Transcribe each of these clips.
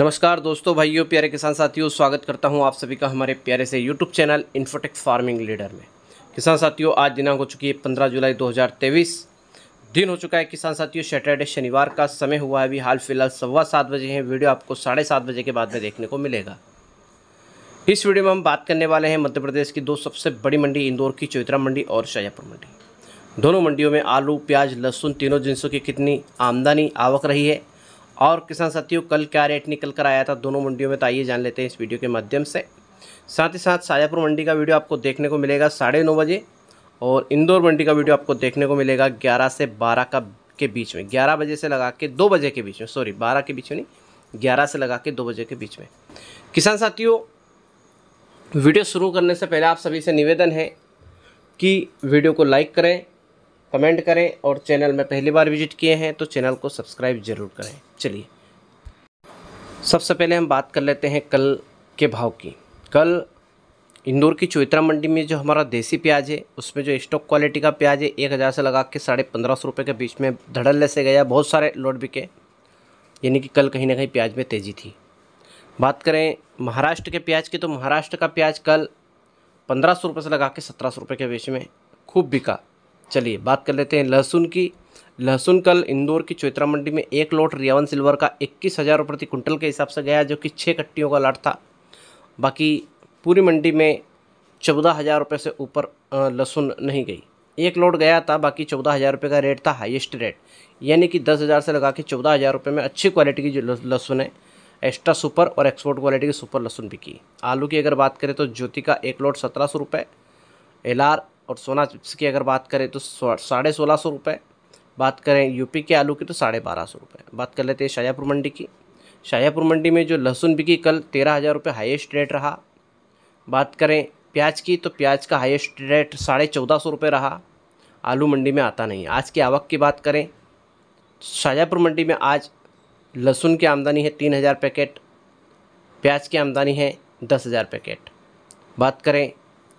नमस्कार दोस्तों भाइयों प्यारे किसान साथियों स्वागत करता हूं आप सभी का हमारे प्यारे से YouTube channel Infotech farming leader में किसान साथियों आज दिनांक हो चुकी है पंद्रह जुलाई 2023 दिन हो चुका है किसान साथियों सैटरडे शनिवार का समय हुआ है अभी हाल फिलहाल सवा सात बजे हैं वीडियो आपको साढ़े सात बजे के बाद में देखने को मिलेगा इस वीडियो में हम बात करने वाले हैं मध्य प्रदेश की दो सबसे बड़ी मंडी इंदौर की चौतरा मंडी और शाजापुर मंडी दोनों मंडियों में आलू प्याज लहसुन तीनों जिनसों की कितनी आमदनी आवक रही है और किसान साथियों कल क्या रेट निकल कर आया था दोनों मंडियों में तो आइए जान लेते हैं इस वीडियो के माध्यम से साथ ही साथ शाजापुर मंडी का वीडियो आपको देखने को मिलेगा साढ़े नौ बजे और इंदौर मंडी का वीडियो आपको देखने को मिलेगा ग्यारह से बारह का के बीच में ग्यारह बजे से लगा के दो बजे के बीच में सॉरी बारह के बीच में नहीं ग्यारह से लगा के दो बजे के बीच में किसान साथियों वीडियो शुरू करने से पहले आप सभी से निवेदन है कि वीडियो को लाइक करें कमेंट करें और चैनल में पहली बार विजिट किए हैं तो चैनल को सब्सक्राइब ज़रूर करें चलिए सबसे पहले हम बात कर लेते हैं कल के भाव की कल इंदौर की चौतरा मंडी में जो हमारा देसी प्याज है उसमें जो स्टॉक क्वालिटी का प्याज है एक हज़ार से लगा के साढ़े पंद्रह सौ रुपये के बीच में धड़ल्ले से गया बहुत सारे लोड बिके यानी कि कल कहीं ना कहीं प्याज में तेज़ी थी बात करें महाराष्ट्र के प्याज की तो महाराष्ट्र का प्याज कल पंद्रह सौ रुपये से लगा के सत्रह सौ रुपये के बीच में खूब बिका चलिए बात कर लेते हैं लहसुन की लहसुन कल इंदौर की चौतरा मंडी में एक लोट रियावन सिल्वर का इक्कीस हज़ार रुपये प्रति कुंटल के हिसाब से गया जो कि छः कट्टियों का लाट था बाकी पूरी मंडी में चौदह हज़ार रुपये से ऊपर लहसुन नहीं गई एक लोट गया था बाकी चौदह हज़ार रुपये का रेट था हाईएस्ट रेट यानी कि दस हज़ार से लगा के चौदह हज़ार रुपये में अच्छी क्वालिटी की जो लहसुन है एक्स्ट्रा सुपर और एक्सपोर्ट क्वालिटी की सुपर लहसुन बिकी आलू की अगर बात करें तो ज्योति का एक लोट सत्रह सौ रुपये एल आर और सोना चिप्स की अगर बात करें तो साढ़े सोलह सौ रुपये बात करें यूपी के आलू की तो साढ़े बारह सौ रुपये बात कर लेते हैं शाहजहाँपुर मंडी की शाहजहाँपुर मंडी में जो लहसुन बिकी कल तेरह हज़ार रुपये हाइस्ट रेट रहा बात करें प्याज की तो प्याज का हाइस्ट रेट साढ़े चौदह सौ रुपये रहा आलू मंडी में आता नहीं आज की आवक की बात करें शाहजहाँपुर मंडी में आज लहसुन की आमदनी है तीन हज़ार पैकेट प्याज की आमदनी है दस हज़ार पैकेट बात करें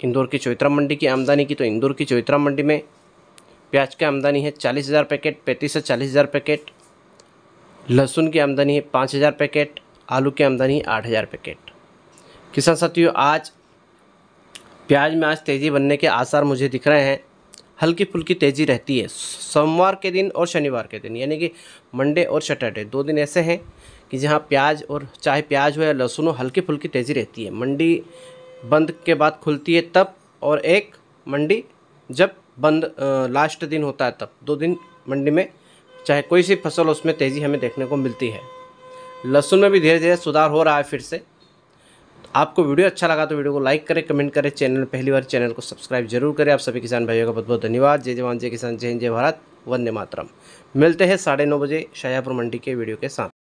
इंदौर की चौथरा मंडी की आमदनी की तो इंदौर की चौथरा मंडी में प्याज की आमदनी है चालीस हज़ार पैकेट पैंतीस से चालीस हज़ार पैकेट लहसुन की आमदनी है पाँच हज़ार पैकेट आलू की आमदनी है आठ हज़ार पैकेट किसान साथियों आज प्याज में आज तेज़ी बनने के आसार मुझे दिख रहे हैं हल्की फुल्की तेज़ी रहती है सोमवार के दिन और शनिवार के दिन यानी कि मंडे और सैटरडे दो दिन ऐसे हैं कि जहाँ प्याज और चाहे प्याज हो या लहसुन हो हल्की फुल्की तेज़ी रहती है मंडी बंद के बाद खुलती है तब और एक मंडी जब बंद लास्ट दिन होता है तब दो दिन मंडी में चाहे कोई सी फसल उसमें तेज़ी हमें देखने को मिलती है लहसुन में भी धीरे धीरे सुधार हो रहा है फिर से आपको वीडियो अच्छा लगा तो वीडियो को लाइक करें कमेंट करें चैनल पहली बार चैनल को सब्सक्राइब जरूर करें आप सभी किसान भाइयों का बहुत बहुत धन्यवाद जय जवान जय किसान जय हिंद जय भारत वंदे मातरम मिलते हैं साढ़े नौ बजे शाहजहापुर मंडी के वीडियो के साथ